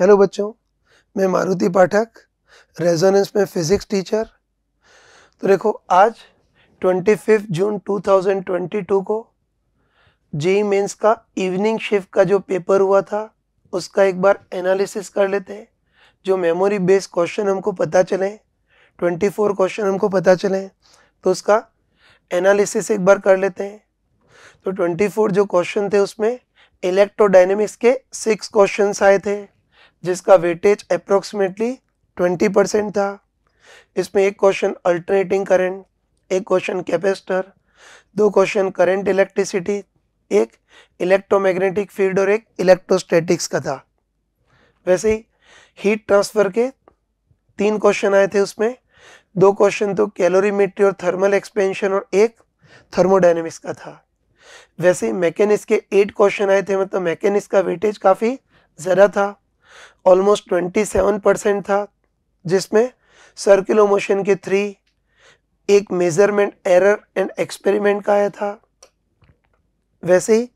hello बच्चों मैं Maruti Pathak Resonance में फिजिक्स टीचर तो देखो आज 25 जून 2022 को जेई मेंस e e का इवनिंग शिफ्ट का जो पेपर हुआ था उसका एक बार एनालिसिस कर लेते हैं जो मेमोरी बेस्ड क्वेश्चन हमको पता चले 24 क्वेश्चन हमको पता चले तो उसका एनालिसिस एक बार कर लेते हैं तो 24 जो क्वेश्चन थे उसमें इलेक्ट्रोडाइनमिक्स के सिक्स क्वेश्चंस आए थे जिसका वेटेज अप्रोक्सीमेटली 20 परसेंट था इसमें एक क्वेश्चन अल्टरनेटिंग करंट एक क्वेश्चन कैपेसिटर दो क्वेश्चन करंट इलेक्ट्रिसिटी एक इलेक्ट्रोमैग्नेटिक फील्ड और एक इलेक्ट्रोस्टैटिक्स का था वैसे ही हीट ट्रांसफर के तीन क्वेश्चन आए थे उसमें दो क्वेश्चन तो कैलोरीमेट्री और थर्मल एक्सपेंशन और एक थर्मोडाइनमिक्स का था वैसे मैकेनिक्स के एट क्वेश्चन आए थे मतलब मैकेनिक्स का वेटेज काफ़ी ज़्यादा था ऑलमोस्ट 27 परसेंट था जिसमें सर्कुलर मोशन के थ्री एक मेजरमेंट एरर एंड एक्सपेरिमेंट का आया था वैसे ही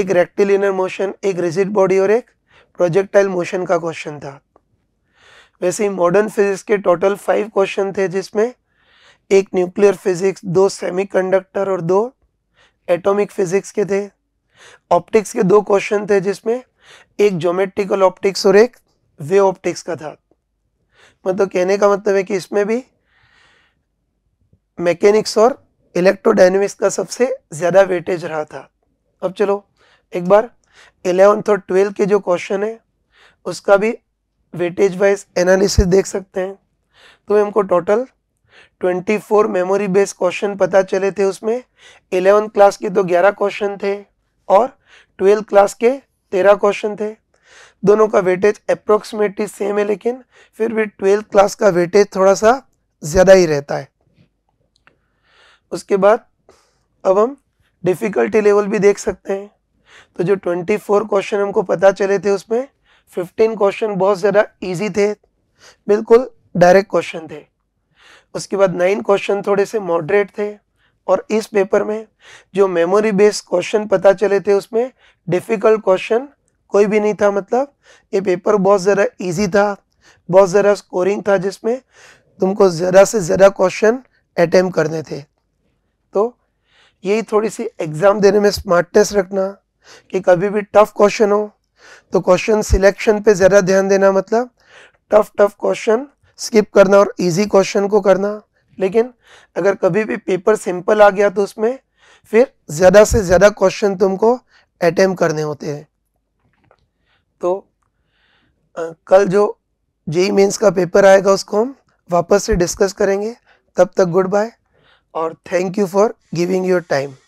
एक रेक्टिलिनर मोशन एक रिजिड बॉडी और एक प्रोजेक्टाइल मोशन का क्वेश्चन था वैसे ही मॉडर्न फिजिक्स के टोटल फाइव क्वेश्चन थे जिसमें एक न्यूक्लियर फिजिक्स दो सेमीकंडक्टर और दो एटॉमिक फिजिक्स के थे ऑप्टिक्स के दो क्वेश्चन थे जिसमें एक जोमेट्रिकल ऑप्टिक्स और एक वे ऑप्टिक्स का था मतलब कहने का मतलब है कि इसमें भी मैकेनिक्स और इलेक्ट्रोडाइनमिक्स का सबसे ज़्यादा वेटेज रहा था अब चलो एक बार एलेवंथ और ट्वेल्थ के जो क्वेश्चन है उसका भी वेटेज वाइज एनालिसिस देख सकते हैं तो हमको टोटल 24 मेमोरी बेस्ड क्वेश्चन पता चले थे उसमें एलेवन क्लास के तो 11 क्वेश्चन थे और ट्वेल्थ क्लास के तेरह क्वेश्चन थे दोनों का वेटेज अप्रोक्सीमेटली सेम है लेकिन फिर भी ट्वेल्थ क्लास का वेटेज थोड़ा सा ज़्यादा ही रहता है उसके बाद अब हम डिफ़िकल्टी लेवल भी देख सकते हैं तो जो 24 क्वेश्चन हमको पता चले थे उसमें 15 क्वेश्चन बहुत ज़्यादा इजी थे बिल्कुल डायरेक्ट क्वेश्चन थे उसके बाद नाइन क्वेश्चन थोड़े से मॉडरेट थे और इस पेपर में जो मेमोरी बेस्ड क्वेश्चन पता चले थे उसमें डिफ़िकल्ट क्वेश्चन कोई भी नहीं था मतलब ये पेपर बहुत ज़रा इजी था बहुत ज़रा स्कोरिंग था जिसमें तुमको ज़रा से ज़रा क्वेश्चन अटैम्प करने थे तो यही थोड़ी सी एग्ज़ाम देने में स्मार्टनेस रखना कि कभी भी टफ क्वेश्चन हो तो क्वेश्चन सिलेक्शन पे ज़रा ध्यान देना मतलब टफ टफ क्वेश्चन स्किप करना और इजी क्वेश्चन को करना लेकिन अगर कभी भी पेपर सिंपल आ गया तो उसमें फिर ज़्यादा से ज़्यादा क्वेश्चन तुमको अटैम करने होते हैं तो आ, कल जो जेई मेंस e का पेपर आएगा उसको हम वापस से डिस्कस करेंगे तब तक गुड बाय और thank you for giving your time